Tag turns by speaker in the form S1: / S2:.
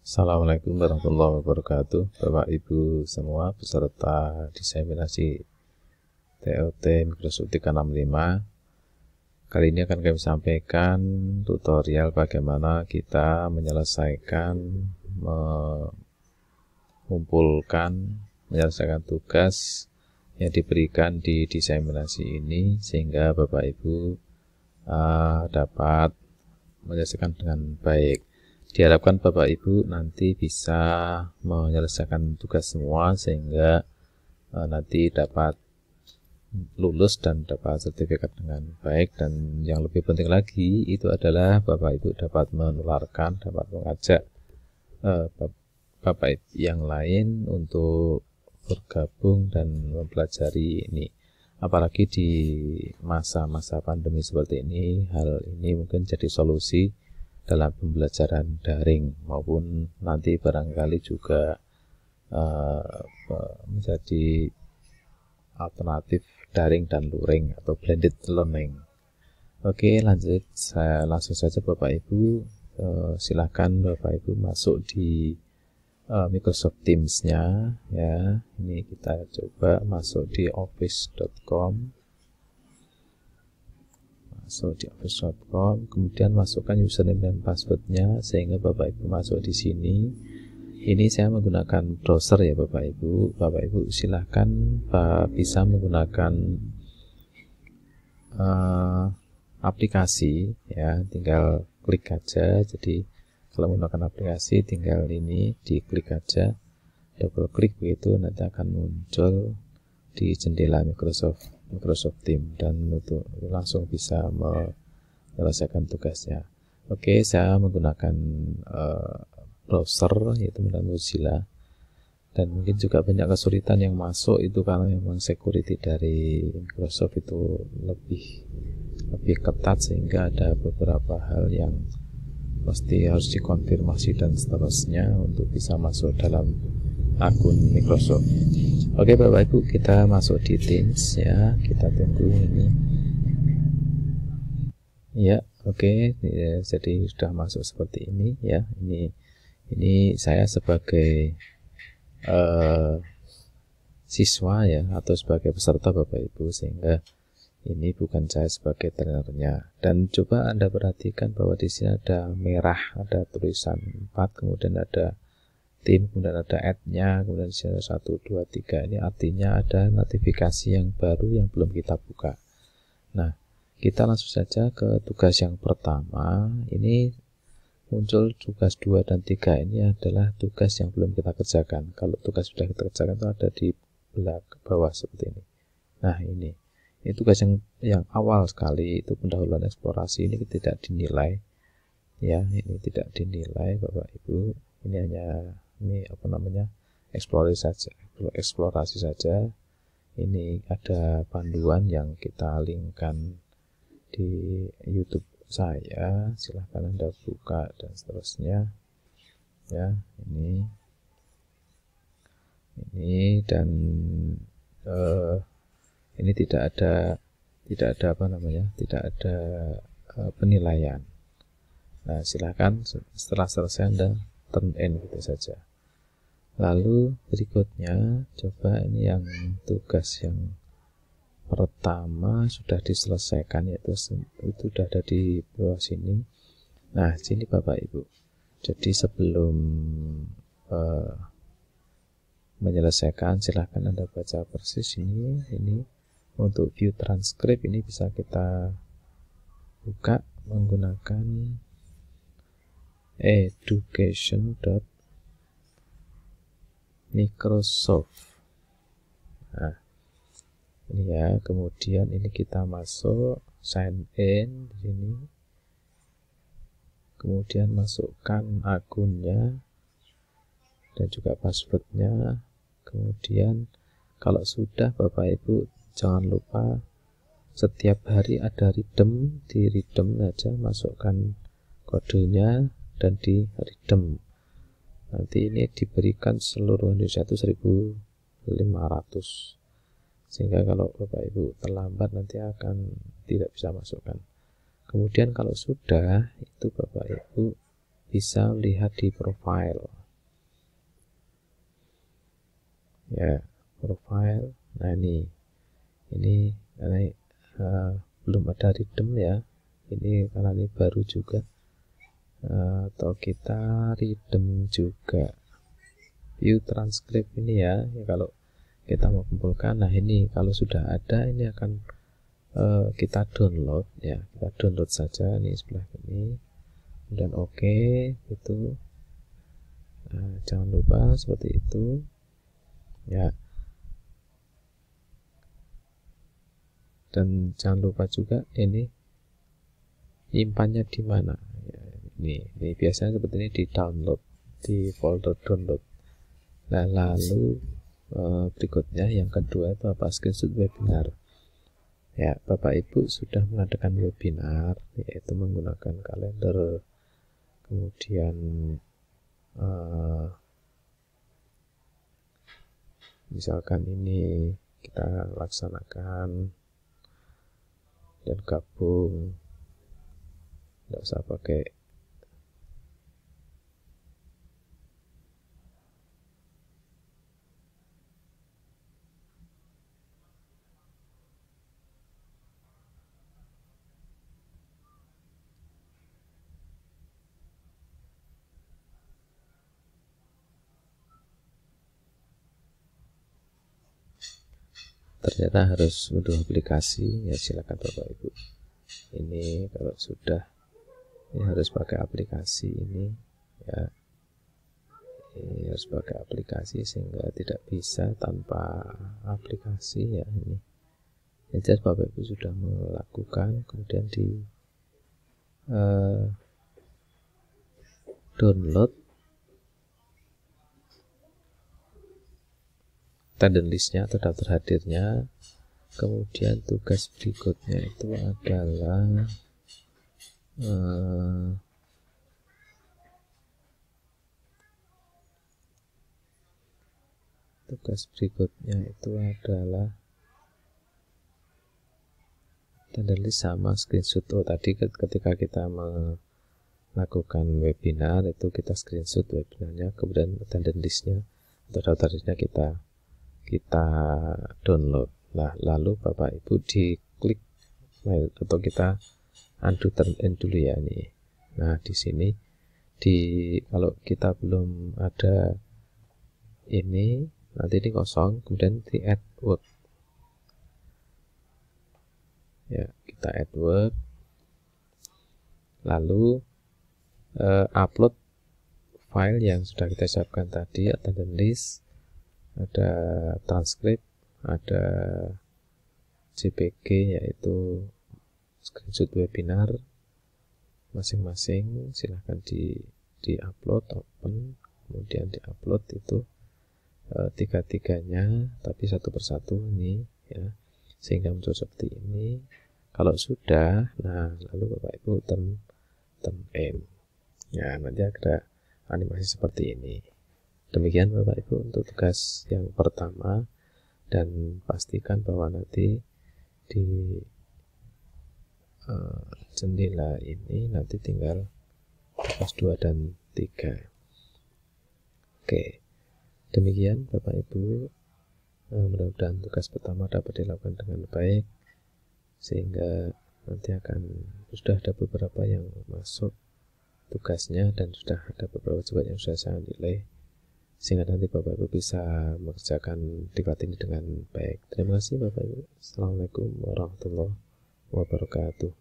S1: Assalamualaikum warahmatullahi wabarakatuh Bapak Ibu semua peserta diseminasi TOT Microsoft 365 Kali ini akan kami sampaikan tutorial bagaimana kita menyelesaikan mengumpulkan menyelesaikan tugas yang diberikan di diseminasi ini sehingga Bapak Ibu uh, dapat menyelesaikan dengan baik. Diharapkan Bapak Ibu nanti bisa menyelesaikan tugas semua sehingga uh, nanti dapat lulus dan dapat sertifikat dengan baik dan yang lebih penting lagi itu adalah Bapak Ibu dapat menularkan, dapat mengajak uh, Bapak Ibu yang lain untuk bergabung dan mempelajari ini. Apalagi di masa-masa pandemi seperti ini, hal ini mungkin jadi solusi dalam pembelajaran daring maupun nanti barangkali juga uh, menjadi alternatif daring dan luring atau blended learning. Oke, lanjut saya langsung saja Bapak Ibu uh, eh, silahkan Bapak Ibu masuk di uh, Microsoft Teams-nya ya. Ini kita coba masuk di office.com so di office.com kemudian masukkan username dan passwordnya sehingga Bapak Ibu masuk di sini ini saya menggunakan browser ya Bapak Ibu Bapak Ibu silahkan bisa menggunakan uh, aplikasi ya tinggal klik aja jadi kalau menggunakan aplikasi tinggal ini diklik aja double klik begitu nanti akan muncul di jendela Microsoft Microsoft Team dan untuk langsung bisa menyelesaikan tugasnya. Oke, okay, saya menggunakan uh, browser yaitu Mozilla dan mungkin juga banyak kesulitan yang masuk itu karena memang security dari Microsoft itu lebih lebih ketat sehingga ada beberapa hal yang pasti harus dikonfirmasi dan seterusnya untuk bisa masuk dalam akun Microsoft. Oke Bapak Ibu kita masuk di Teams ya kita tunggu ini ya oke okay. Ya, jadi sudah masuk seperti ini ya ini ini saya sebagai uh, siswa ya atau sebagai peserta Bapak Ibu sehingga ini bukan saya sebagai trenernya dan coba Anda perhatikan bahwa di sini ada merah ada tulisan 4 kemudian ada tim kemudian ada add-nya kemudian ada 1, 2, 3 ini artinya ada notifikasi yang baru yang belum kita buka nah kita langsung saja ke tugas yang pertama ini muncul tugas 2 dan 3 ini adalah tugas yang belum kita kerjakan kalau tugas sudah kita kerjakan itu ada di belakang bawah seperti ini nah ini ini tugas yang yang awal sekali itu pendahuluan eksplorasi ini tidak dinilai ya ini tidak dinilai bapak ibu ini hanya ini apa namanya eksplorasi saja eksplorasi saja ini ada panduan yang kita linkkan di YouTube saya silahkan anda buka dan seterusnya ya ini ini dan uh, ini tidak ada tidak ada apa namanya tidak ada uh, penilaian nah silahkan setelah selesai anda turn in gitu saja lalu berikutnya coba ini yang tugas yang pertama sudah diselesaikan yaitu itu sudah ada di bawah sini nah sini bapak ibu jadi sebelum uh, menyelesaikan silahkan anda baca persis ini ini untuk view transkrip ini bisa kita buka menggunakan education. Microsoft. Nah, ini ya, kemudian ini kita masuk sign in di sini. Kemudian masukkan akunnya dan juga passwordnya. Kemudian kalau sudah Bapak Ibu jangan lupa setiap hari ada redeem di redeem aja masukkan kodenya dan di redeem nanti ini diberikan seluruh Indonesia itu 1500 sehingga kalau Bapak Ibu terlambat nanti akan tidak bisa masukkan kemudian kalau sudah itu Bapak Ibu bisa lihat di profile ya profile nah ini ini karena uh, belum ada redeem ya ini karena ini baru juga Eh, atau kita redeem juga view transcript ini ya, ya kalau kita mau kumpulkan nah ini kalau sudah ada ini akan uh, kita download ya kita download saja nih sebelah ini dan oke okay, itu nah, jangan lupa seperti itu ya dan jangan lupa juga ini nyimpannya di mana nih ini biasanya seperti ini di download di folder download nah lalu uh, berikutnya yang kedua itu apa screenshot webinar ya Bapak Ibu sudah mengadakan webinar yaitu menggunakan kalender kemudian uh, misalkan ini kita laksanakan dan gabung tidak usah pakai ternyata harus butuh aplikasi ya silakan bapak ibu ini kalau sudah ini harus pakai aplikasi ini ya ini harus pakai aplikasi sehingga tidak bisa tanpa aplikasi ya ini yang jelas bapak ibu sudah melakukan kemudian di uh, download attendance listnya atau daftar hadirnya kemudian tugas berikutnya itu adalah uh, tugas berikutnya itu adalah tanda list sama screenshot oh tadi ketika kita melakukan webinar itu kita screenshot webinarnya kemudian tanda listnya atau daftar listnya kita kita download Nah, lalu bapak ibu di klik mail atau kita undo turn dulu ya ini nah di sini di kalau kita belum ada ini nanti ini kosong kemudian di add word ya kita add word lalu uh, upload file yang sudah kita siapkan tadi atau list ada transkrip, ada JPG yaitu screenshot webinar masing-masing silahkan di di upload open kemudian di upload itu e, tiga-tiganya tapi satu persatu ini ya sehingga muncul seperti ini kalau sudah nah lalu bapak ibu tem tem m ya nanti ada animasi seperti ini Demikian Bapak Ibu untuk tugas yang pertama dan pastikan bahwa nanti di uh, jendela ini nanti tinggal tugas 2 dan 3. Oke. Demikian Bapak Ibu uh, mudah-mudahan tugas pertama dapat dilakukan dengan baik sehingga nanti akan sudah ada beberapa yang masuk tugasnya dan sudah ada beberapa juga yang sudah saya nilai sehingga nanti Bapak Ibu bisa mengerjakan debat ini dengan baik. Terima kasih Bapak Ibu. Assalamualaikum warahmatullahi wabarakatuh.